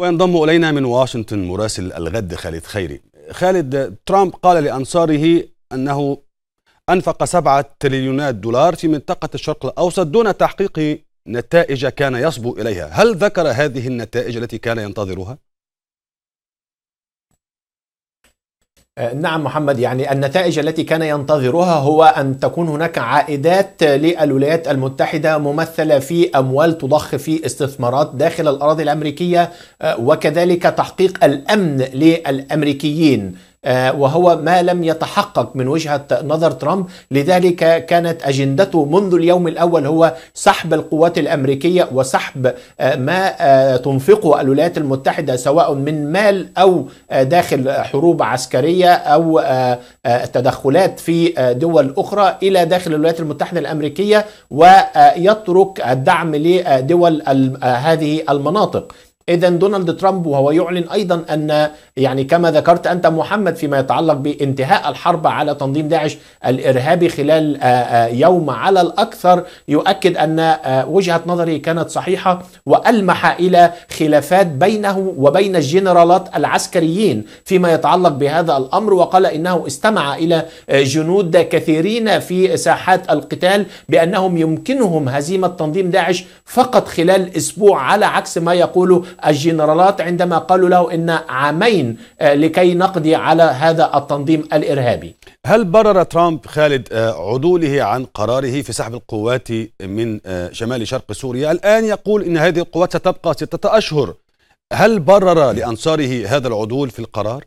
وينضم إلينا من واشنطن مراسل الغد خالد خيري خالد ترامب قال لأنصاره أنه أنفق سبعة تريليونات دولار في منطقة الشرق الأوسط دون تحقيق نتائج كان يصبو إليها هل ذكر هذه النتائج التي كان ينتظرها؟ آه، نعم محمد يعني النتائج التي كان ينتظرها هو ان تكون هناك عائدات للولايات المتحده ممثله في اموال تضخ في استثمارات داخل الاراضي الامريكيه آه، وكذلك تحقيق الامن للامريكيين آه، وهو ما لم يتحقق من وجهة نظر ترامب لذلك كانت أجندته منذ اليوم الأول هو سحب القوات الأمريكية وسحب آه، ما آه، تنفقه الولايات المتحدة سواء من مال أو داخل حروب عسكرية أو تدخلات في دول أخرى إلى داخل الولايات المتحدة الأمريكية ويترك الدعم لدول هذه المناطق اذا دونالد ترامب وهو يعلن ايضا ان يعني كما ذكرت انت محمد فيما يتعلق بانتهاء الحرب على تنظيم داعش الارهابي خلال آه، آه، يوم على الاكثر يؤكد ان آه، وجهه نظري كانت صحيحه والمح الى خلافات بينه وبين الجنرالات العسكريين فيما يتعلق بهذا الامر وقال انه استمع الى جنود كثيرين في ساحات القتال بانهم يمكنهم هزيمه تنظيم داعش فقط خلال اسبوع على عكس ما يقوله الجنرالات عندما قالوا له إن عامين آه، لكي نقضي على هذا التنظيم الإرهابي هل برر ترامب خالد آه، عدوله عن قراره في سحب القوات من آه، شمال شرق سوريا الآن يقول إن هذه القوات ستبقى ستة أشهر هل برر لأنصاره هذا العدول في القرار؟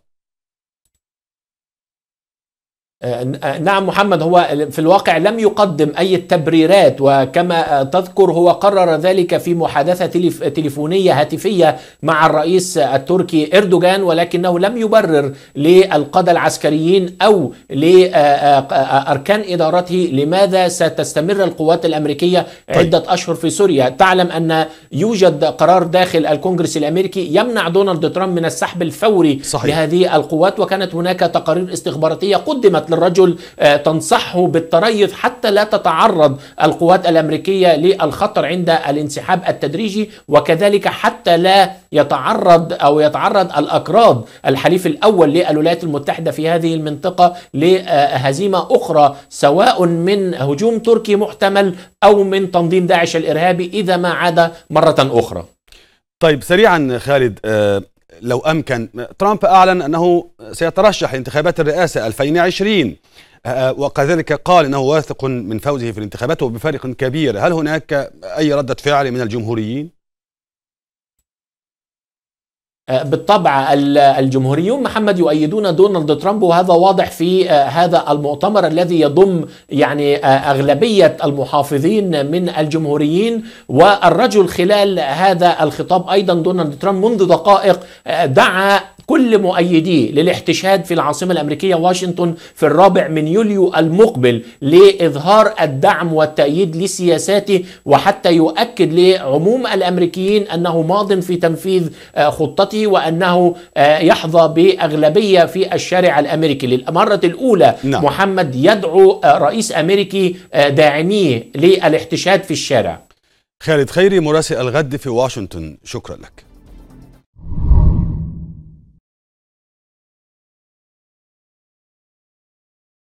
آه، نعم محمد هو في الواقع لم يقدم أي التبريرات وكما تذكر هو قرر ذلك في محادثة تليفونية هاتفية مع الرئيس التركي إردوغان ولكنه لم يبرر للقادة العسكريين أو لأركان إدارته لماذا ستستمر القوات الأمريكية طيب. عدة أشهر في سوريا تعلم أن يوجد قرار داخل الكونغرس الأمريكي يمنع دونالد ترامب من السحب الفوري صحيح. لهذه القوات وكانت هناك تقارير استخباراتية قدمت للرجل آه، تنصحه بالتريث حتى لا تتعرض القوات الامريكيه للخطر عند الانسحاب التدريجي وكذلك حتى لا يتعرض او يتعرض الاكراد الحليف الاول للولايات المتحده في هذه المنطقه لهزيمه اخرى سواء من هجوم تركي محتمل او من تنظيم داعش الارهابي اذا ما عاد مره اخرى. طيب سريعا خالد آه، لو أمكن ترامب أعلن أنه سيترشح لانتخابات الرئاسة 2020 آه، آه، وكذلك قال أنه واثق من فوزه في الانتخابات وبفارق كبير هل هناك أي ردة فعل من الجمهوريين؟ آه، بالطبع الجمهوريون محمد يؤيدون دونالد ترامب وهذا واضح في هذا المؤتمر الذي يضم يعني اغلبيه المحافظين من الجمهوريين والرجل خلال هذا الخطاب ايضا دونالد ترامب منذ دقائق دعا كل مؤيديه للاحتشاد في العاصمة الأمريكية واشنطن في الرابع من يوليو المقبل لإظهار الدعم والتأييد لسياساته وحتى يؤكد لعموم الأمريكيين أنه ماض في تنفيذ آه، خطته وأنه آه، يحظى بأغلبية في الشارع الأمريكي للمرة الأولى نعم. محمد يدعو آه، رئيس أمريكي داعميه للاحتشاد في الشارع خالد خيري مراسل الغد في واشنطن شكرا لك